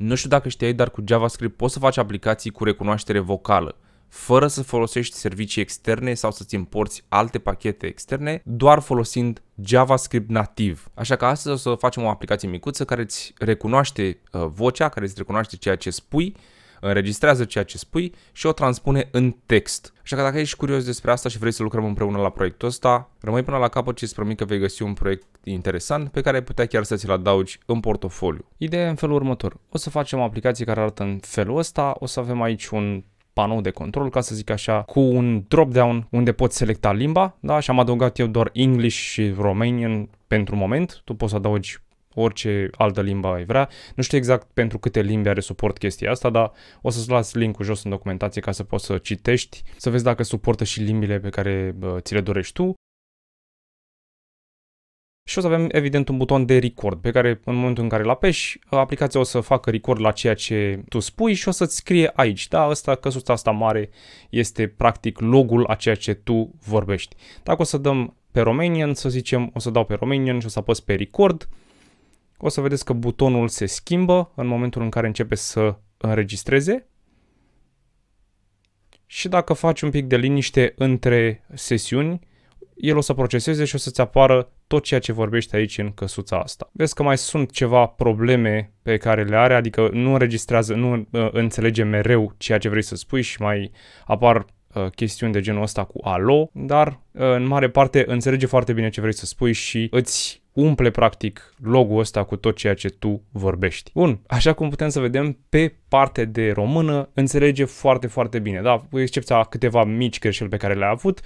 Nu știu dacă știai, dar cu JavaScript poți să faci aplicații cu recunoaștere vocală fără să folosești servicii externe sau să-ți importi alte pachete externe, doar folosind JavaScript nativ. Așa că astăzi o să facem o aplicație micuță care îți recunoaște uh, vocea, care îți recunoaște ceea ce spui înregistrează ceea ce spui și o transpune în text. Așa că dacă ești curios despre asta și vrei să lucrăm împreună la proiectul ăsta, rămâi până la capăt și îți promit că vei găsi un proiect interesant pe care ai putea chiar să ți-l adaugi în portofoliu. Ideea e în felul următor. O să facem o aplicație care arată în felul ăsta, o să avem aici un panou de control, ca să zic așa, cu un drop-down unde poți selecta limba, da? Și am adăugat eu doar English și Romanian pentru moment. Tu poți să adaugi orice altă limbă ai vrea. Nu știu exact pentru câte limbi are suport chestia asta, dar o să-ți las linkul jos în documentație ca să poți să citești, să vezi dacă suportă și limbile pe care ți le dorești tu. Și o să avem, evident, un buton de record, pe care, în momentul în care îl apeși, aplicația o să facă record la ceea ce tu spui și o să-ți scrie aici. Da, asta, căsuța asta mare este, practic, logul a ceea ce tu vorbești. Dacă o să dăm pe Romanian, să zicem, o să dau pe Romanian și o să apăs pe record, o să vedeți că butonul se schimbă în momentul în care începe să înregistreze. Și dacă faci un pic de liniște între sesiuni, el o să proceseze și o să-ți apară tot ceea ce vorbești aici în căsuța asta. Vezi că mai sunt ceva probleme pe care le are, adică nu înregistrează, nu uh, înțelege mereu ceea ce vrei să spui și mai apar uh, chestiuni de genul ăsta cu alo, dar uh, în mare parte înțelege foarte bine ce vrei să spui și îți umple practic logo ăsta cu tot ceea ce tu vorbești. Bun, așa cum putem să vedem, pe parte de română înțelege foarte, foarte bine, da? Cu excepția câteva mici greșeli pe care le-a avut,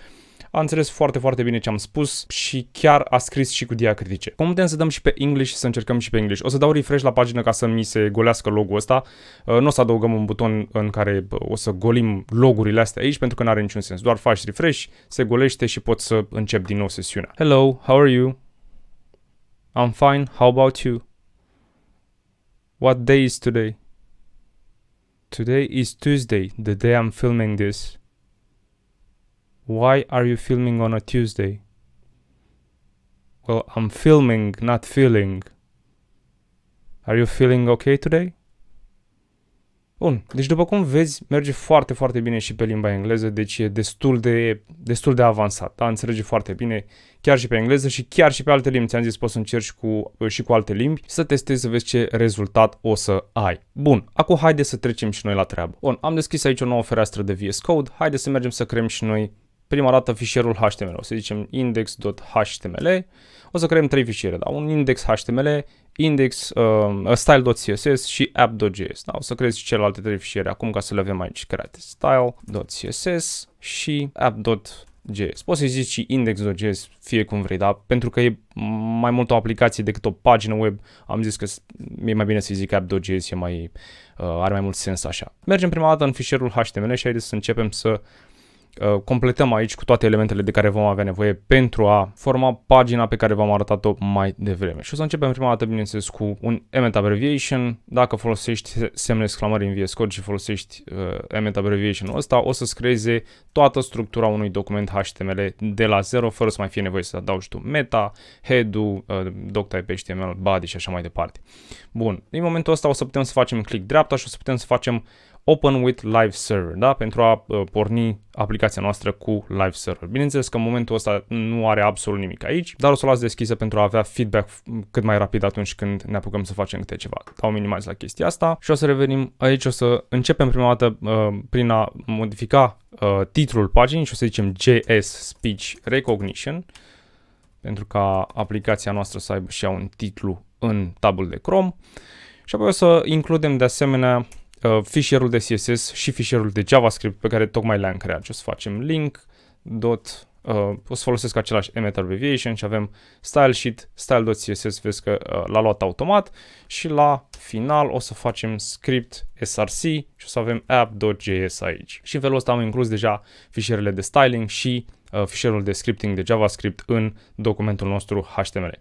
a înțeles foarte, foarte bine ce am spus și chiar a scris și cu diacritice. Cum putem să dăm și pe English și să încercăm și pe English? O să dau refresh la pagină ca să mi se golească logo-ul ăsta. Uh, nu o să adăugăm un buton în care uh, o să golim logurile astea aici pentru că nu are niciun sens. Doar faci refresh, se golește și poți să încep din nou sesiunea. Hello, how are you? I'm fine, how about you? What day is today? Today is Tuesday, the day I'm filming this. Why are you filming on a Tuesday? Well, I'm filming, not feeling. Are you feeling okay today? Bun, deci după cum vezi, merge foarte, foarte bine și pe limba engleză, deci e destul de, destul de avansat, da? înțelege foarte bine chiar și pe engleză și chiar și pe alte limbi. Ți-am zis, poți să încerci cu, și cu alte limbi, să testezi să vezi ce rezultat o să ai. Bun, acum haide să trecem și noi la treabă. Bun, am deschis aici o nouă fereastră de VS Code, haide să mergem să creăm și noi prima dată fișierul HTML. O să zicem index.html. O să creăm trei fișiere, da? Un index HTML, index um, uh, style.css și app.js. Da? O să creez și celelalte trei fișiere acum ca să le avem aici create. style.css și app.js. Poți să zici și index.js fie cum vrei, dar pentru că e mai mult o aplicație decât o pagină web, am zis că e mai bine să zic app.js, e mai, uh, are mai mult sens așa. Mergem prima dată în fișierul HTML și haideți să începem să Uh, completăm aici cu toate elementele de care vom avea nevoie pentru a forma pagina pe care v-am arătat-o mai devreme. Și o să începem prima dată, bineînțeles, cu un element abbreviation. Dacă folosești semne exclamări în VS Code și folosești uh, element abbreviation-ul ăsta, o să-ți creeze toată structura unui document HTML de la zero, fără să mai fie nevoie să adaugi tu meta, head-ul, uh, doctype HTML, body și așa mai departe. Bun, din momentul ăsta o să putem să facem click dreapta și o să putem să facem Open with Live Server, da? pentru a uh, porni aplicația noastră cu Live Server. Bineînțeles că în momentul ăsta nu are absolut nimic aici, dar o să o las deschisă pentru a avea feedback cât mai rapid atunci când ne apucăm să facem câte ceva. Dau minimize la chestia asta și o să revenim aici, o să începem prima dată uh, prin a modifica uh, titlul paginii și o să zicem JS Speech Recognition pentru ca aplicația noastră să aibă și ea un titlu în tabul de Chrome. Și apoi o să includem de asemenea uh, fișierul de CSS și fișierul de JavaScript pe care tocmai le-am creat. Și o să facem link, dot, uh, o să folosesc același emitter abbreviation și avem style sheet, style.css, vezi că uh, l-a luat automat și la final o să facem script src și o să avem app.js aici. Și în felul ăsta am inclus deja fișierele de styling și uh, fișierul de scripting de JavaScript în documentul nostru HTML.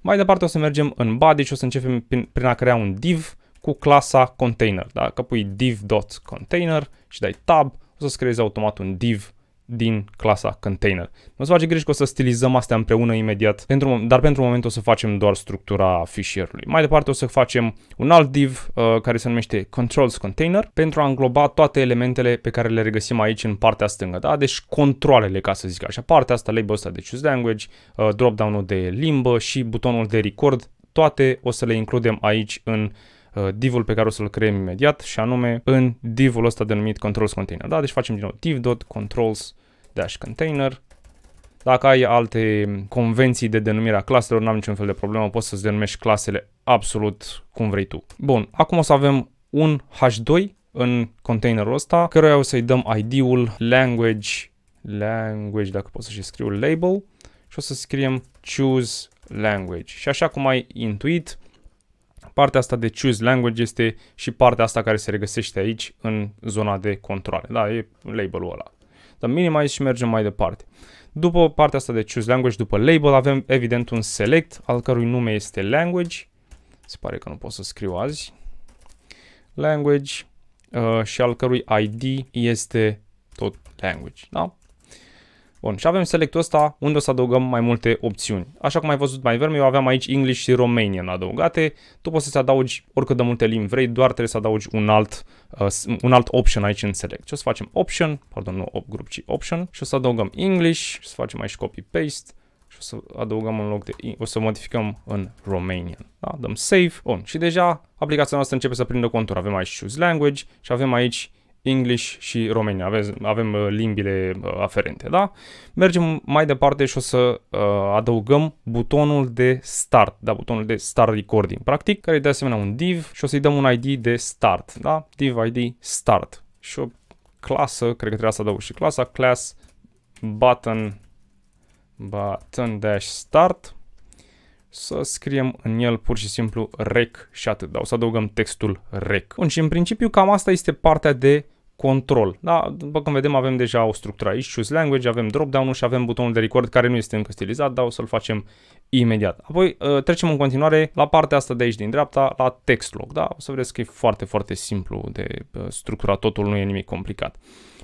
Mai departe o să mergem în body și o să începem prin, prin a crea un div cu clasa container. Dacă pui div.container și dai tab, o să scriezi automat un div din clasa container. Nu se face griji că o să stilizăm astea împreună imediat, pentru, dar pentru moment o să facem doar structura fișierului. Mai departe o să facem un alt div uh, care se numește controls container pentru a îngloba toate elementele pe care le regăsim aici în partea stângă, da? Deci controlele, ca să zic așa. Partea asta, label ăsta de choose language, uh, drop-down-ul de limbă și butonul de record, toate o să le includem aici în uh, Uh, divul pe care o să-l creăm imediat și anume în divul ăsta denumit controls container. Da? Deci facem din nou div.controls-container. Dacă ai alte convenții de denumire a claselor, n-am niciun fel de problemă, poți să-ți denumești clasele absolut cum vrei tu. Bun, acum o să avem un H2 în containerul ăsta, căruia o să-i dăm ID-ul language, language, dacă pot să și scriu label, și o să scriem choose language. Și așa cum ai intuit, Partea asta de choose language este și partea asta care se regăsește aici în zona de controle. Da, e label-ul ăla. Dar minimize și mergem mai departe. După partea asta de choose language, după label, avem evident un select, al cărui nume este language. Se pare că nu pot să scriu azi. Language uh, și al cărui ID este tot language. Da? Bun, și avem selectul ăsta unde o să adăugăm mai multe opțiuni. Așa cum ai văzut mai vreme, eu aveam aici English și Romanian adăugate. Tu poți să-ți adaugi oricât de multe limbi vrei, doar trebuie să adaugi un alt, uh, un alt option aici în select. Și o să facem option, pardon, nu op grup, ci option. Și o să adăugăm English și o să facem aici copy-paste și o să adăugăm în loc de, o să modificăm în Romanian. Da? Dăm save, bun. Și deja aplicația noastră începe să prindă contur. Avem aici choose language și avem aici English și România. Avem, avem uh, limbile uh, aferente, da? Mergem mai departe și o să uh, adăugăm butonul de start, da? Butonul de start recording, practic, care e de asemenea un div și o să-i dăm un ID de start, da? Div ID start și o clasă, cred că trebuie să adaug și clasa, class button button dash start să scriem în el pur și simplu rec și atât, da? o să adăugăm textul rec. Bun, și în principiu cam asta este partea de control. Da? După cum vedem avem deja o structură aici, choose language, avem drop-down-ul și avem butonul de record care nu este încă stilizat, dar o să-l facem imediat. Apoi uh, trecem în continuare la partea asta de aici din dreapta, la text log. Da? O să vedeți că e foarte, foarte simplu de uh, structura, totul nu e nimic complicat.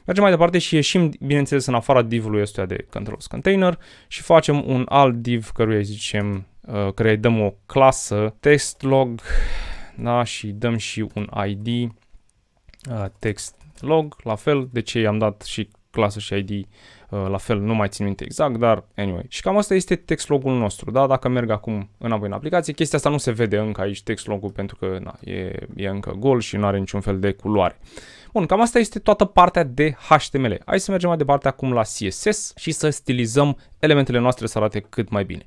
Mergem mai departe și ieșim, bineînțeles, în afara div-ului ăstuia de controls container și facem un alt div căruia zicem Uh, care îi dăm o clasă text log da? și dăm și un ID uh, text log, la fel, de ce i-am dat și clasă și ID uh, la fel, nu mai țin minte exact, dar anyway. Și cam asta este text logul nostru, da? Dacă merg acum înapoi în aplicație, chestia asta nu se vede încă aici text logul pentru că na, e, e încă gol și nu are niciun fel de culoare. Bun, cam asta este toată partea de HTML. Hai să mergem mai departe acum la CSS și să stilizăm elementele noastre să arate cât mai bine.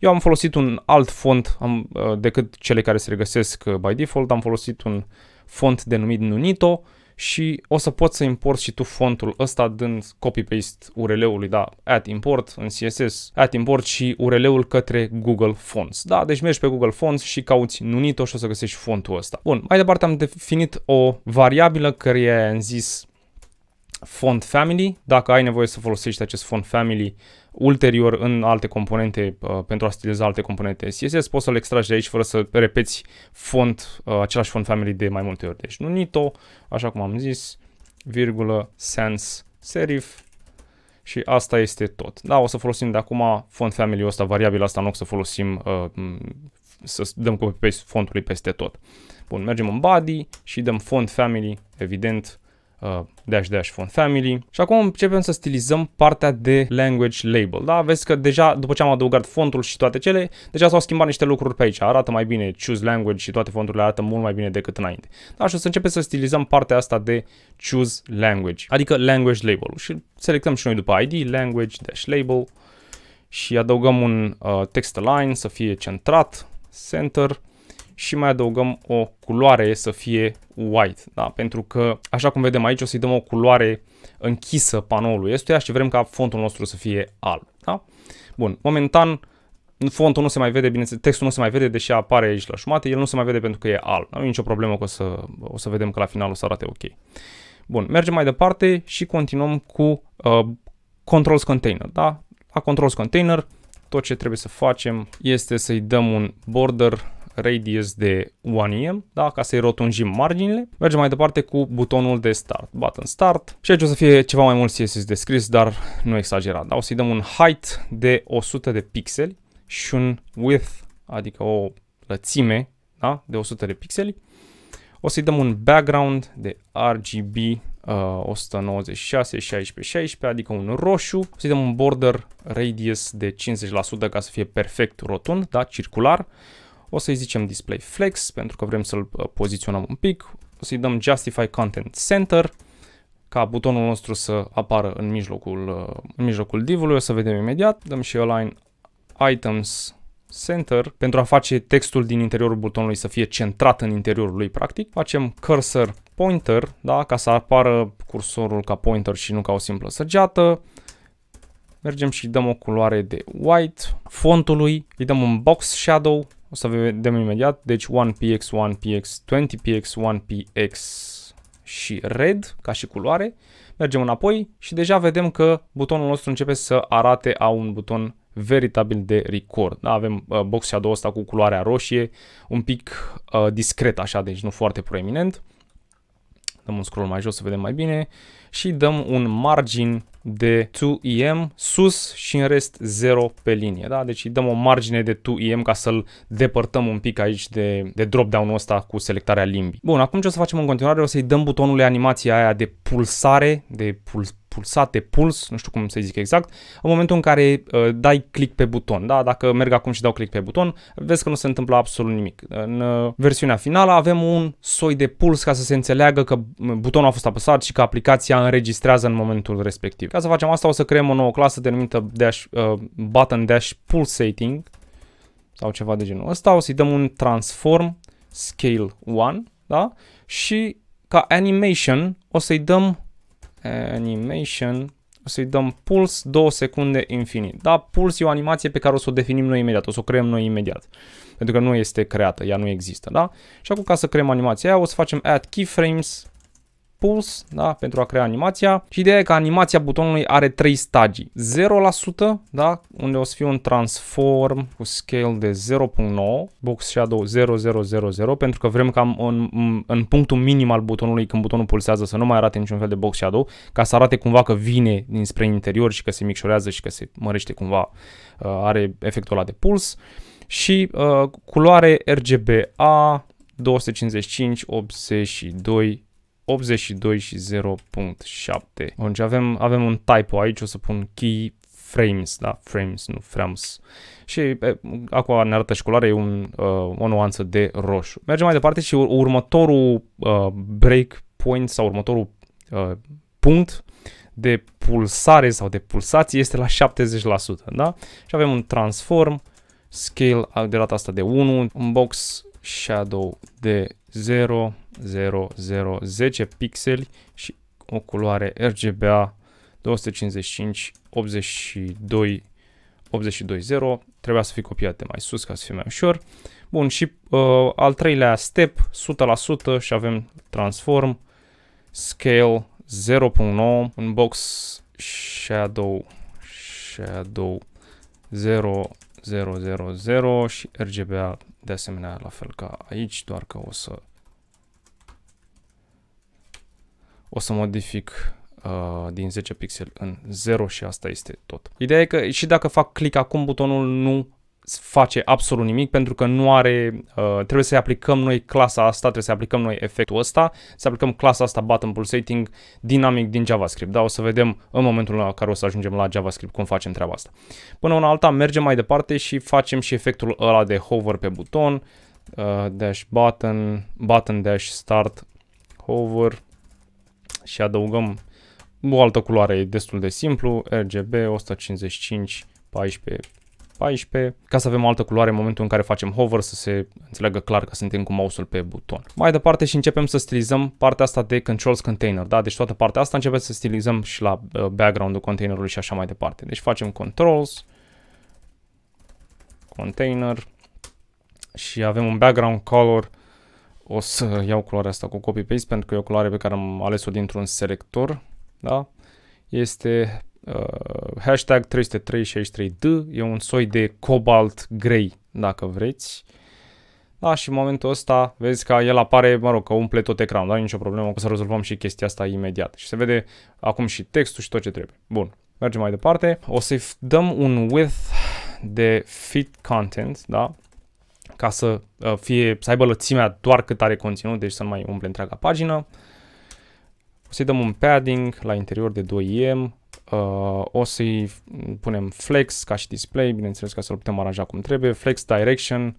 Eu am folosit un alt font am, uh, decât cele care se regăsesc uh, by default, am folosit un font denumit Nunito și o să poți să importi și tu fontul ăsta dând copy-paste URL-ului, da, at import în CSS, at import și URL-ul către Google Fonts. Da, deci mergi pe Google Fonts și cauți Nunito și o să găsești fontul ăsta. Bun, mai departe am definit o variabilă care am zis font family. Dacă ai nevoie să folosești acest font family, ulterior în alte componente, uh, pentru a stiliza alte componente CSS, poți să-l extragi de aici fără să repeți font, uh, același font family de mai multe ori. Deci Nunito, așa cum am zis, virgulă, sans, serif și asta este tot. Da, o să folosim de acum font family ăsta, variabil asta, nu o să folosim, uh, să dăm copy-paste fontului peste tot. Bun, mergem în body și dăm font family, evident, dash dash font family. Și acum începem să stilizăm partea de language label. Da? Vezi că deja după ce am adăugat fontul și toate cele, deja s-au schimbat niște lucruri pe aici. Arată mai bine choose language și toate fonturile arată mult mai bine decât înainte. Da? Și o să începem să stilizăm partea asta de choose language, adică language label. Și selectăm și noi după ID language dash label și adăugăm un uh, text align să fie centrat, center și mai adăugăm o culoare să fie white, da? pentru că așa cum vedem aici o să-i dăm o culoare închisă panoului ăstuia și vrem ca fontul nostru să fie alb. Da? Bun, momentan fontul nu se mai vede, bineînțeles, textul nu se mai vede, deși apare aici la jumate, el nu se mai vede pentru că e alb. Da? Nu e nicio problemă că o să, o să vedem că la final o să arate ok. Bun, mergem mai departe și continuăm cu uh, controls container, da? La controls container tot ce trebuie să facem este să-i dăm un border radius de 1em, da? ca să-i rotunjim marginile. Mergem mai departe cu butonul de start, button start și aici o să fie ceva mai mult CSS descris, dar nu exagerat. Da? O să-i dăm un height de 100 de pixeli și un width, adică o lățime da? de 100 de pixeli. O să-i dăm un background de RGB uh, 196, 16, 16, adică un roșu. O să-i dăm un border radius de 50% ca să fie perfect rotund, da? circular. O să-i zicem display flex pentru că vrem să-l uh, poziționăm un pic. O să-i dăm justify content center ca butonul nostru să apară în mijlocul, uh, în mijlocul div-ului. O să vedem imediat. Dăm și align items center pentru a face textul din interiorul butonului să fie centrat în interiorul lui practic. Facem cursor pointer, da, ca să apară cursorul ca pointer și nu ca o simplă săgeată. Mergem și dăm o culoare de white fontului, îi dăm un box shadow o să vedem imediat. Deci 1px, 1px, 20px, 1px și red, ca și culoare. Mergem înapoi și deja vedem că butonul nostru începe să arate a un buton veritabil de record. Da, avem uh, box shadow ăsta cu culoarea roșie, un pic uh, discret așa, deci nu foarte proeminent. Dăm un scroll mai jos să vedem mai bine și dăm un margin de 2EM sus și în rest 0 pe linie. Da? Deci îi dăm o margine de 2EM ca să-l depărtăm un pic aici de, de drop-down-ul ăsta cu selectarea limbii. Bun, acum ce o să facem în continuare? O să-i dăm butonului animația aia de pulsare, de puls pulsate, puls, nu știu cum să zic exact, în momentul în care uh, dai click pe buton. Da? Dacă merg acum și dau click pe buton, vezi că nu se întâmplă absolut nimic. În uh, versiunea finală avem un soi de puls ca să se înțeleagă că butonul a fost apăsat și că aplicația înregistrează în momentul respectiv. Ca să facem asta o să creăm o nouă clasă denumită dash, uh, button dash pulsating sau ceva de genul ăsta. O să-i dăm un transform scale 1 da? și ca animation o să-i dăm animation, o să-i dăm puls 2 secunde infinit. Da, puls e o animație pe care o să o definim noi imediat, o să o creăm noi imediat. Pentru că nu este creată, ea nu există, da? Și acum ca să creăm animația aia, o să facem add keyframes Pulse da? pentru a crea animația și ideea e că animația butonului are 3 stagii. 0% da? unde o să fie un transform cu scale de 0.9 box shadow 0000 pentru că vrem ca în, în punctul minim al butonului când butonul pulsează să nu mai arate niciun fel de box shadow ca să arate cumva că vine dinspre interior și că se micșorează și că se mărește cumva uh, are efectul ăla de puls și uh, culoare RGBA 255 82 82 și 0.7. Deci avem, avem un typo aici, o să pun key frames, da, frames, nu frames. Și acum ne arată și culoarea, e un, uh, o nuanță de roșu. Mergem mai departe și următorul uh, break point sau următorul uh, punct de pulsare sau de pulsație este la 70%, da? Și avem un transform, scale de data asta de 1, un box shadow de 0, 0, 0, 10 pixeli și o culoare RGBA 255, 82, 82, 0. Trebuia să fie copiate mai sus ca să fie mai ușor. Bun, și uh, al treilea step, 100% și avem transform, scale 0.9, un box shadow, shadow 0, 0 și RGBA de asemenea la fel ca aici, doar că o să o să modific uh, din 10 pixel în 0 și asta este tot. Ideea e că și dacă fac click acum, butonul nu face absolut nimic pentru că nu are, uh, trebuie să aplicăm noi clasa asta, trebuie să aplicăm noi efectul ăsta, să aplicăm clasa asta button pulsating dinamic din JavaScript. Da, o să vedem în momentul în care o să ajungem la JavaScript cum facem treaba asta. Până una alta mergem mai departe și facem și efectul ăla de hover pe buton, uh, dash button, button dash start hover, și adăugăm o altă culoare, e destul de simplu, RGB 155 14 14, ca să avem o altă culoare în momentul în care facem hover, să se înțeleagă clar că suntem cu mouse-ul pe buton. Mai departe și începem să stilizăm partea asta de controls container, da? Deci toată partea asta începem să stilizăm și la uh, background-ul containerului și așa mai departe. Deci facem controls, container și avem un background color o să iau culoarea asta cu copy-paste pentru că e o culoare pe care am ales-o dintr-un selector. Da? Este uh, hashtag 333D, e un soi de cobalt grey, dacă vreți. Da, și în momentul ăsta vezi că el apare, mă rog, că umple tot ecranul, dar nicio problemă, o să rezolvăm și chestia asta imediat. Și se vede acum și textul și tot ce trebuie. Bun, mergem mai departe. O să-i dăm un width de fit content, da? ca să uh, fie, să aibă lățimea doar cât are conținut, deci să nu mai umple întreaga pagină. O să-i dăm un padding la interior de 2M, uh, o să-i punem flex ca și display, bineînțeles ca să-l putem aranja cum trebuie, flex direction,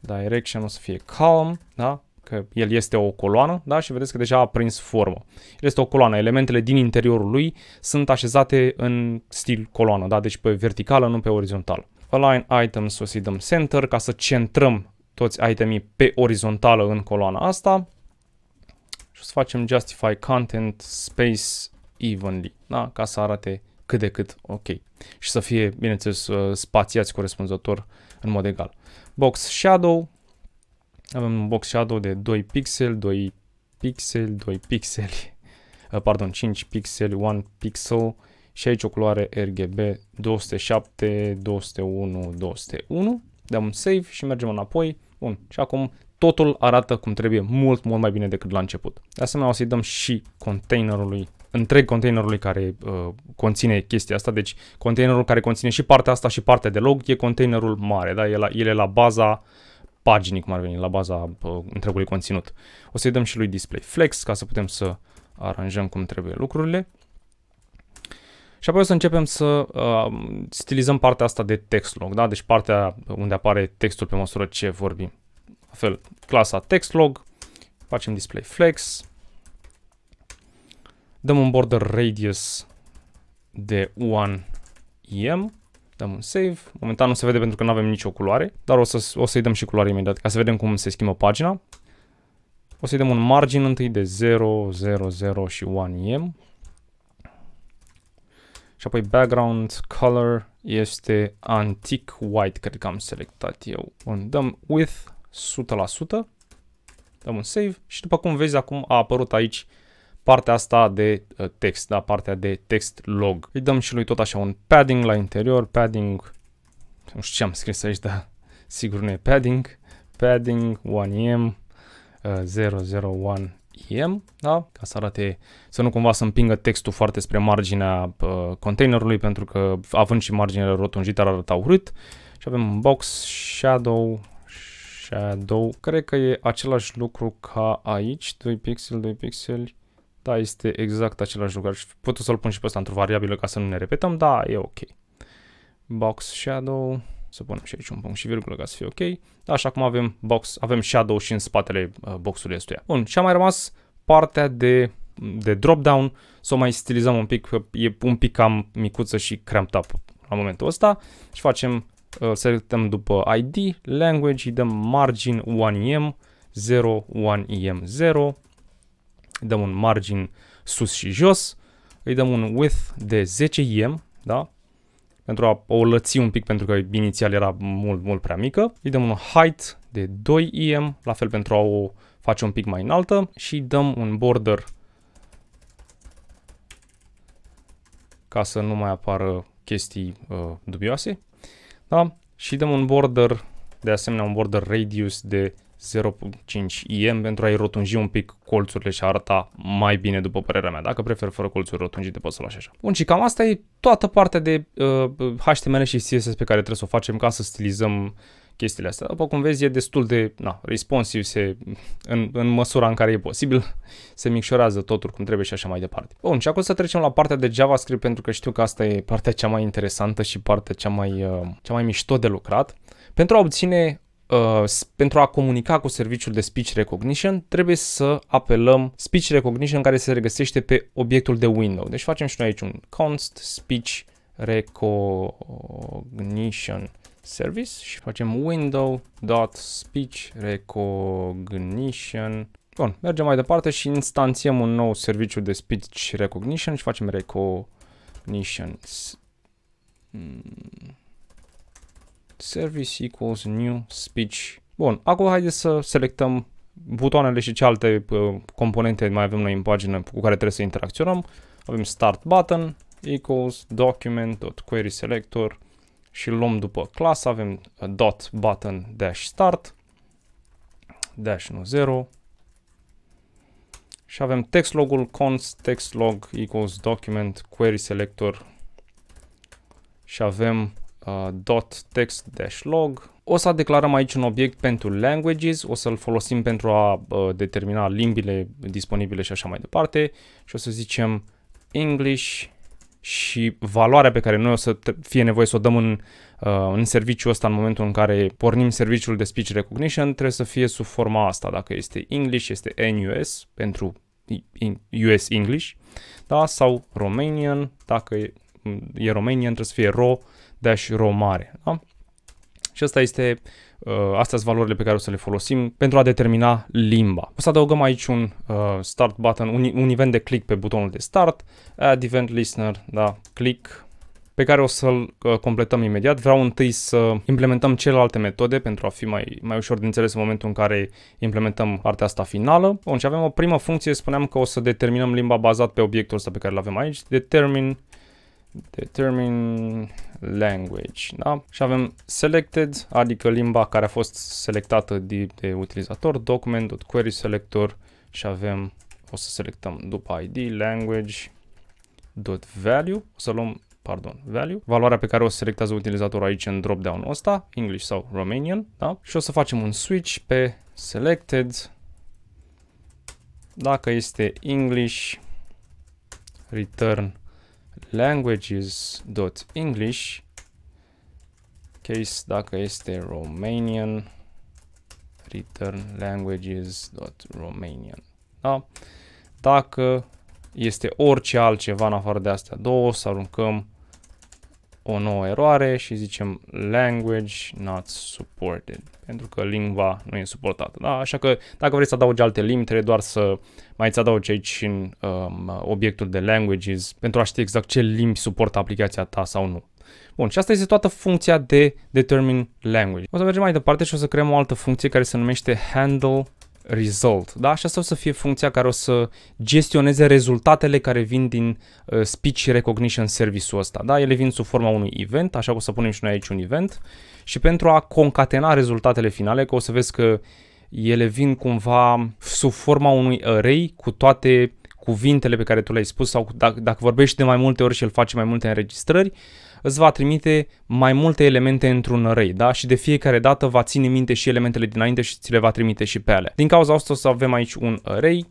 direction o să fie calm, da? că el este o coloană da? și vedeți că deja a prins formă. El este o coloană, elementele din interiorul lui sunt așezate în stil coloană, da? deci pe verticală, nu pe orizontală align items o să dăm center ca să centrăm toți itemii pe orizontală în coloana asta și o să facem justify content space evenly, da? ca să arate cât de cât ok și să fie, bineînțeles, uh, spațiați corespunzător în mod egal. Box shadow, avem un box shadow de 2 pixel, 2 pixel, 2 pixeli, uh, pardon, 5 pixel, 1 pixel, și aici o culoare RGB 207, 201, 201. Dăm un save și mergem înapoi. Bun, și acum totul arată cum trebuie mult, mult mai bine decât la început. De asemenea, o să-i dăm și containerului întreg containerului care uh, conține chestia asta, deci containerul care conține și partea asta și partea de log e containerul mare, da? El, el e la baza paginii, cum ar veni, la baza uh, întregului conținut. O să-i dăm și lui display flex ca să putem să aranjăm cum trebuie lucrurile. Și apoi o să începem să uh, stilizăm partea asta de text log, da? deci partea unde apare textul pe măsură ce vorbim. La fel, clasa text log, facem display flex, dăm un border radius de 1 im, dăm un save. Momentan nu se vede pentru că nu avem nicio culoare, dar o, să, o să-i dăm și culoare imediat ca să vedem cum se schimbă pagina. O să-i dăm un margin întâi de 0, 0, 0 și 1 im, și apoi background color este antic white, cred că am selectat eu. Bun, dăm with 100%, dăm un save și după cum vezi acum a apărut aici partea asta de uh, text, da, partea de text log. Îi dăm și lui tot așa un padding la interior, padding, nu știu ce am scris aici, dar sigur nu e padding, padding 1M, 001 uh, IM, da? ca să arate, să nu cumva să împingă textul foarte spre marginea uh, containerului, pentru că având și marginea rotunjite ar arăta urât. Și avem un box, shadow, shadow. Cred că e același lucru ca aici, 2 pixeli, 2 pixeli. Da, este exact același lucru. Pot să-l pun și pe ăsta într-o variabilă ca să nu ne repetăm, da, e ok. Box, shadow, să punem și aici un punct și virgulă ca să fie ok. Da, așa cum avem box, avem shadow și în spatele uh, boxului ăstuia. Bun, și a mai rămas partea de, de drop-down, să o mai stilizăm un pic, că e un pic cam micuță și cramped up la momentul ăsta și facem, uh, selectăm după ID, language, îi dăm margin 1em, 0, 1em, 0, îi dăm un margin sus și jos, îi dăm un width de 10em, da? pentru a o lăți un pic pentru că inițial era mult, mult prea mică. Îi dăm un height de 2 im, la fel pentru a o face un pic mai înaltă și dăm un border ca să nu mai apară chestii uh, dubioase. Da? Și dăm un border, de asemenea un border radius de 0.5im pentru a-i rotunji un pic colțurile și a arăta mai bine după părerea mea. Dacă prefer fără colțuri rotunjite poți să lași așa. Bun și cam asta e toată partea de uh, HTML și CSS pe care trebuie să o facem ca să stilizăm chestiile astea. După cum vezi e destul de na, responsiv se, în, în măsura în care e posibil, se micșorează totul cum trebuie și așa mai departe. Bun și acum să trecem la partea de JavaScript pentru că știu că asta e partea cea mai interesantă și partea cea mai, uh, cea mai mișto de lucrat. Pentru a obține uh, pentru a comunica cu serviciul de speech recognition, trebuie să apelăm speech recognition care se regăsește pe obiectul de window. Deci facem și noi aici un const speech recognition service și facem window.speech recognition Bun, mergem mai departe și instanțiem un nou serviciu de speech recognition și facem recognition service equals new speech. Bun, acum haideți să selectăm butoanele și ce alte uh, componente mai avem noi în pagină cu care trebuie să interacționăm. Avem start button equals document.querySelector și luăm după clasă, avem uh, dot button dash start dash nu 0 și avem text logul const text log equals document query selector și avem Uh, dot .text-log. dash O să declarăm aici un obiect pentru languages, o să-l folosim pentru a uh, determina limbile disponibile și așa mai departe și o să zicem English și valoarea pe care noi o să fie nevoie să o dăm în, uh, în serviciul ăsta în momentul în care pornim serviciul de speech recognition trebuie să fie sub forma asta, dacă este English, este NUS pentru US English, da? sau Romanian, dacă e, e Romanian trebuie să fie RO dash row mare. Da? Și asta este, uh, astea sunt valorile pe care o să le folosim pentru a determina limba. O să adăugăm aici un uh, start button, un, un event de click pe butonul de start, add event listener, da, click, pe care o să-l uh, completăm imediat. Vreau întâi să implementăm celelalte metode pentru a fi mai, mai ușor de înțeles în momentul în care implementăm partea asta finală. Bun, și avem o primă funcție, spuneam că o să determinăm limba bazat pe obiectul ăsta pe care îl avem aici. Determine, determine language, da? Și avem selected, adică limba care a fost selectată de, de utilizator, document.query selector și avem, o să selectăm după ID, language.value, o să luăm pardon, value, valoarea pe care o selectează utilizatorul aici în drop-down-ul ăsta, English sau Romanian, da? Și o să facem un switch pe selected, dacă este English, return languages.english case dacă este Romanian return languages.romanian da? dacă este orice altceva în afară de astea două o să aruncăm o nouă eroare și zicem language not supported, pentru că lingva nu e suportată. Da? Așa că dacă vrei să adaugi alte limbi, trebuie doar să mai ți adaugi aici în um, obiectul de languages pentru a ști exact ce limbi suportă aplicația ta sau nu. Bun, și asta este toată funcția de determine language. O să mergem mai departe și o să creăm o altă funcție care se numește handle result, da? Și asta o să fie funcția care o să gestioneze rezultatele care vin din uh, speech recognition service-ul ăsta, da? Ele vin sub forma unui event, așa că o să punem și noi aici un event și pentru a concatena rezultatele finale, că o să vezi că ele vin cumva sub forma unui array cu toate cuvintele pe care tu le-ai spus sau dacă, dacă vorbești de mai multe ori și el face mai multe înregistrări, îți va trimite mai multe elemente într-un array, da? Și de fiecare dată va ține minte și elementele dinainte și ți le va trimite și pe ale. Din cauza asta o să avem aici un array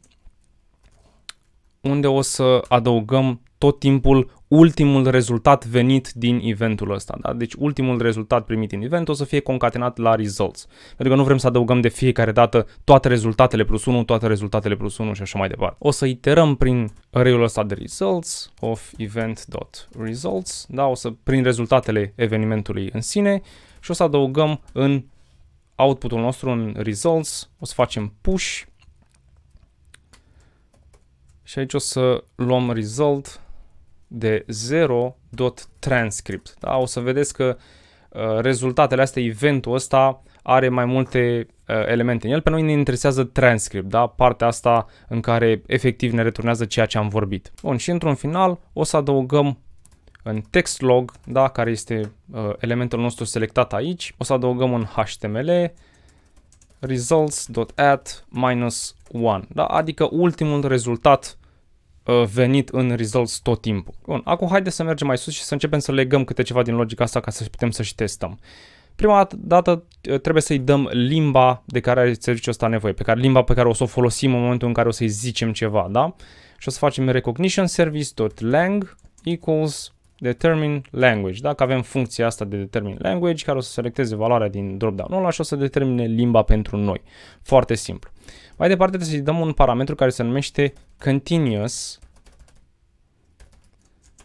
unde o să adăugăm tot timpul ultimul rezultat venit din eventul ăsta. Da? Deci ultimul rezultat primit din event o să fie concatenat la results. Pentru că nu vrem să adăugăm de fiecare dată toate rezultatele plus 1, toate rezultatele plus 1 și așa mai departe. O să iterăm prin array-ul ăsta de results of event.results, da? o să prin rezultatele evenimentului în sine și o să adăugăm în outputul nostru în results, o să facem push și aici o să luăm result de 0.transcript. Da? O să vedeți că uh, rezultatele astea, eventul ăsta are mai multe uh, elemente în el. Pe noi ne interesează transcript, da? partea asta în care efectiv ne returnează ceea ce am vorbit. Bun, și într-un final o să adăugăm în text log, da? care este uh, elementul nostru selectat aici, o să adăugăm un HTML resultsadd minus 1, da? adică ultimul rezultat Uh, venit în results tot timpul. Bun, acum haideți să mergem mai sus și să începem să legăm câte ceva din logica asta ca să putem să și testăm. Prima dată uh, trebuie să-i dăm limba de care are serviciul ăsta nevoie, pe care limba pe care o să o folosim în momentul în care o să-i zicem ceva, da? Și o să facem recognition service.lang equals determine language. Dacă avem funcția asta de determine language, care o să selecteze valoarea din dropdown-ul ăla și o să determine limba pentru noi. Foarte simplu. Mai departe trebuie să-i dăm un parametru care se numește continuous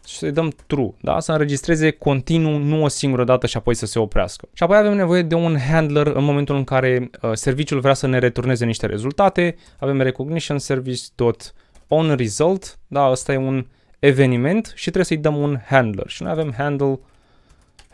și să-i dăm true, da? să înregistreze continuu nu o singură dată și apoi să se oprească. Și apoi avem nevoie de un handler în momentul în care uh, serviciul vrea să ne returneze niște rezultate. Avem recognition service.onResult, da, ăsta e un eveniment și trebuie să-i dăm un handler. Și noi avem handle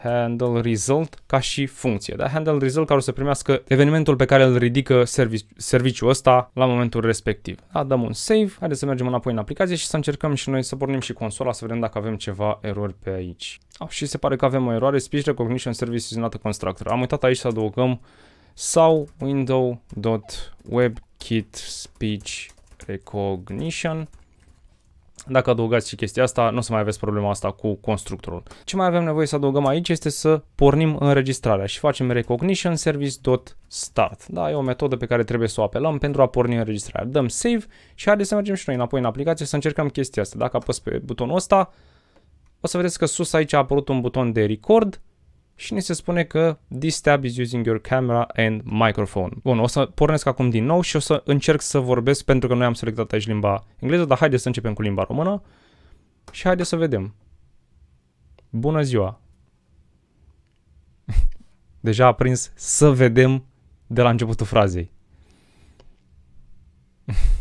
handle result ca și funcție, da? handle result care o să primească evenimentul pe care îl ridică servici, serviciul ăsta la momentul respectiv. Da, dăm un save, haideți să mergem înapoi în aplicație și să încercăm și noi să pornim și consola să vedem dacă avem ceva erori pe aici. Oh, și se pare că avem o eroare, speech recognition service is not a constructor. Am uitat aici să adăugăm sau window.webkit speech recognition dacă adăugați și chestia asta, nu o să mai aveți problema asta cu constructorul. Ce mai avem nevoie să adăugăm aici este să pornim înregistrarea și facem recognition service.start. Da, e o metodă pe care trebuie să o apelăm pentru a porni înregistrarea. Dăm save și haideți să mergem și noi înapoi în aplicație să încercăm chestia asta. Dacă apăs pe butonul ăsta, o să vedeți că sus aici a apărut un buton de record și ne se spune că this tab is using your camera and microphone. Bun, o să pornesc acum din nou și o să încerc să vorbesc pentru că noi am selectat aici limba engleză, dar haideți să începem cu limba română și haideți să vedem. Bună ziua! Deja a prins să vedem de la începutul frazei.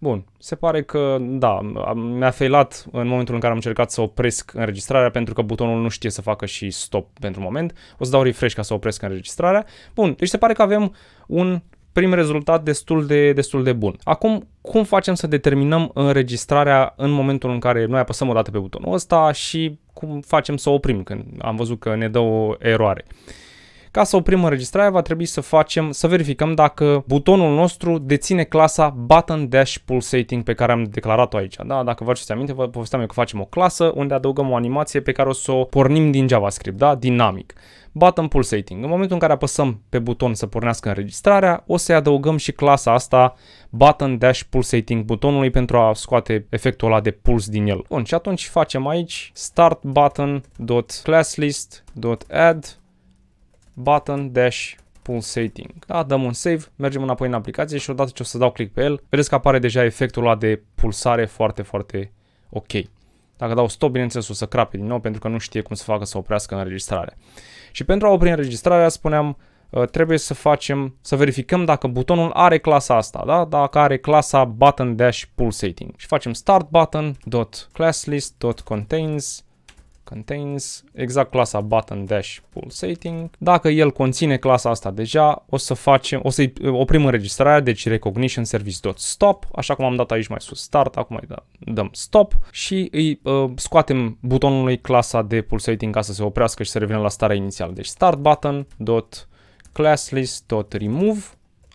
Bun, se pare că, da, mi-a failat în momentul în care am încercat să opresc înregistrarea pentru că butonul nu știe să facă și stop pentru moment. O să dau refresh ca să opresc înregistrarea. Bun, deci se pare că avem un prim rezultat destul de, destul de bun. Acum, cum facem să determinăm înregistrarea în momentul în care noi apăsăm o dată pe butonul ăsta și cum facem să o oprim când am văzut că ne dă o eroare. Uh, ca să oprim înregistrarea va trebui să facem, să verificăm dacă butonul nostru deține clasa Button Dash Pulsating pe care am declarat-o aici. Da, dacă vă aduceți aminte, vă povesteam eu că facem o clasă unde adăugăm o animație pe care o să o pornim din JavaScript, da, dinamic. Button Pulsating. În momentul în care apăsăm pe buton să pornească înregistrarea, o să-i adăugăm și clasa asta Button Dash Pulsating butonului pentru a scoate efectul ăla de puls din el. Bun, și atunci facem aici start button.classlist.add button dash pun setting. Da, dăm un save, mergem înapoi în aplicație și odată ce o să dau click pe el, vedeți că apare deja efectul ăla de pulsare foarte, foarte ok. Dacă dau stop, bineînțeles o să crape din nou pentru că nu știe cum să facă să oprească înregistrarea. Și pentru a opri înregistrarea, spuneam, uh, trebuie să facem, să verificăm dacă butonul are clasa asta, da? dacă are clasa button-pulsating. dash Și facem start button dot dot class list contains contains, exact clasa button dash pulsating. Dacă el conține clasa asta deja, o să facem, o să oprim înregistrarea, deci recognition service.stop, așa cum am dat aici mai sus start, acum îi da- dăm stop și îi uh, scoatem butonului clasa de pulsating ca să se oprească și să revină la starea inițială. Deci start button dot class list dot remove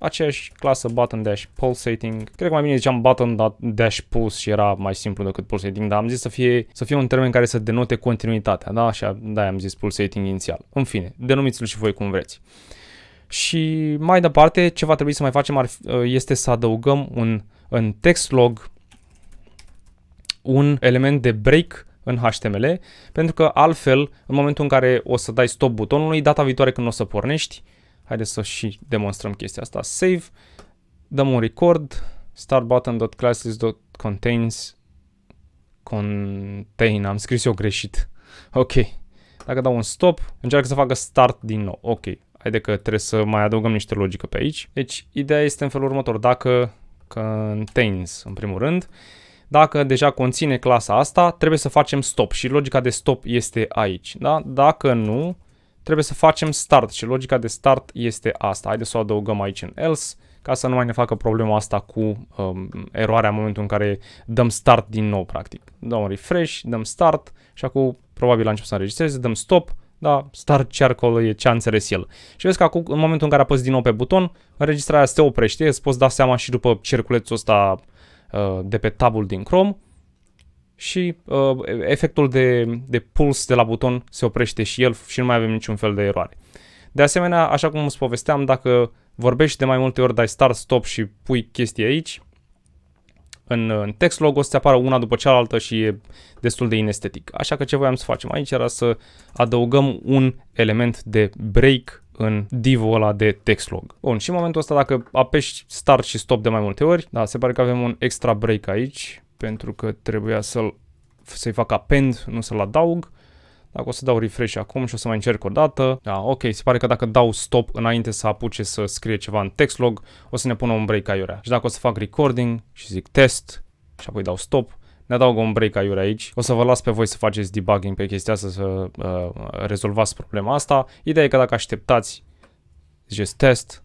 aceeași clasă button dash pulsating. Cred că mai bine ziceam button da- dash pulse și era mai simplu decât pulsating, dar am zis să fie, să fie un termen care să denote continuitatea, da? așa da, am zis pulsating inițial. În fine, denumiți-l și voi cum vreți. Și mai departe, ce va trebui să mai facem ar, uh, este să adăugăm un, în text log un element de break în HTML, pentru că altfel, în momentul în care o să dai stop butonului, data viitoare când o să pornești, Haideți să și demonstrăm chestia asta. Save, dăm un record, start button.classlist.contains contain, am scris eu greșit. Ok. Dacă dau un stop, încearcă să facă start din nou. Ok. Haide că trebuie să mai adăugăm niște logică pe aici. Deci, ideea este în felul următor. Dacă contains, în primul rând, dacă deja conține clasa asta, trebuie să facem stop și logica de stop este aici. Da? Dacă nu, trebuie să facem start și logica de start este asta. Haideți să o adăugăm aici în else ca să nu mai ne facă problema asta cu um, eroarea în momentul în care dăm start din nou, practic. Dăm refresh, dăm start și acum probabil a început să înregistreze, dăm stop, da, start ce acolo e ce a înțeles el. Și vezi că acum, în momentul în care apăs din nou pe buton, înregistrarea se oprește, îți poți da seama și după cerculețul ăsta uh, de pe tabul din Chrome, și uh, efectul de, de puls de la buton se oprește și el și nu mai avem niciun fel de eroare. De asemenea, așa cum îți povesteam, dacă vorbești de mai multe ori, dai start, stop și pui chestii aici, în, în text logo se apară una după cealaltă și e destul de inestetic. Așa că ce voiam să facem aici era să adăugăm un element de break în div-ul ăla de text log. Bun, și în momentul ăsta dacă apeși start și stop de mai multe ori, da, se pare că avem un extra break aici, pentru că trebuia să-l să-i fac append, nu să-l adaug. Dacă o să dau refresh acum și o să mai încerc o dată. Da, ok, se pare că dacă dau stop înainte să apuce să scrie ceva în text log, o să ne pună un break aiurea. Și dacă o să fac recording și zic test și apoi dau stop, ne adaugă un break aiurea aici. O să vă las pe voi să faceți debugging pe chestia asta, să uh, rezolvați problema asta. Ideea e că dacă așteptați, ziceți test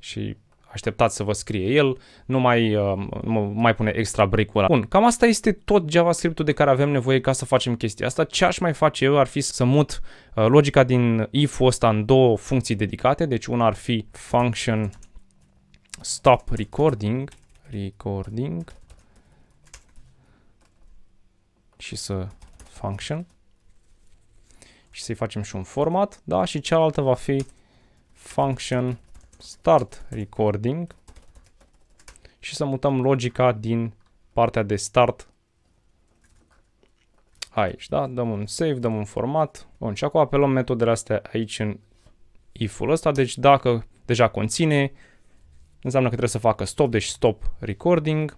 și așteptați să vă scrie el, nu mai, uh, mai pune extra break-ul ăla. Bun, cam asta este tot JavaScript-ul de care avem nevoie ca să facem chestia asta. Ce aș mai face eu ar fi să mut uh, logica din if-ul ăsta în două funcții dedicate, deci una ar fi function stop recording, recording și să function și să-i facem și un format, da, și cealaltă va fi function Start Recording și să mutăm logica din partea de Start aici, da? Dăm un save, dăm un format. Bun, și acum apelăm metodele astea aici în if-ul ăsta, deci dacă deja conține, înseamnă că trebuie să facă stop, deci stop recording,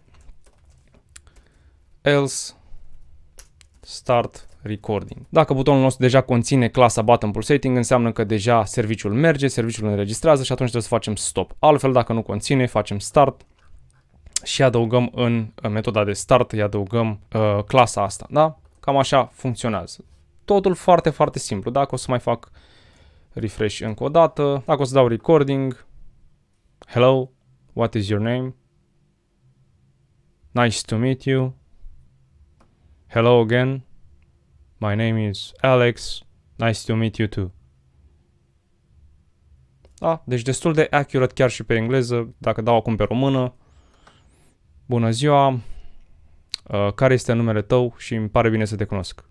else start recording. Dacă butonul nostru deja conține clasa button pulsating, înseamnă că deja serviciul merge, serviciul înregistrează și atunci trebuie să facem stop. Altfel, dacă nu conține, facem start și adăugăm în metoda de start, îi adăugăm uh, clasa asta, da? Cam așa funcționează. Totul foarte, foarte simplu. Dacă o să mai fac refresh încă o dată, dacă o să dau recording, hello, what is your name? Nice to meet you. Hello again. My name is Alex. Nice to meet you too. Da, deci destul de accurate chiar și pe engleză, dacă dau acum pe română. Bună ziua, uh, care este numele tău și îmi pare bine să te cunosc.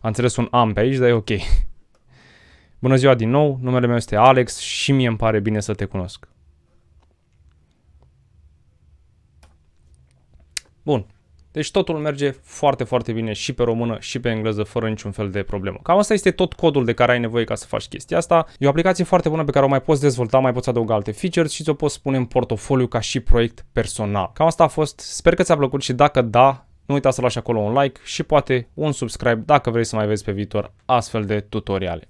Am înțeles un am pe aici, dar e ok. Bună ziua din nou, numele meu este Alex și mie îmi pare bine să te cunosc. Bun. Deci totul merge foarte, foarte bine și pe română și pe engleză fără niciun fel de problemă. Cam asta este tot codul de care ai nevoie ca să faci chestia asta. E o aplicație foarte bună pe care o mai poți dezvolta, mai poți adăuga alte features și ți-o poți pune în portofoliu ca și proiect personal. Cam asta a fost. Sper că ți-a plăcut și dacă da, nu uita să lași acolo un like și poate un subscribe dacă vrei să mai vezi pe viitor astfel de tutoriale.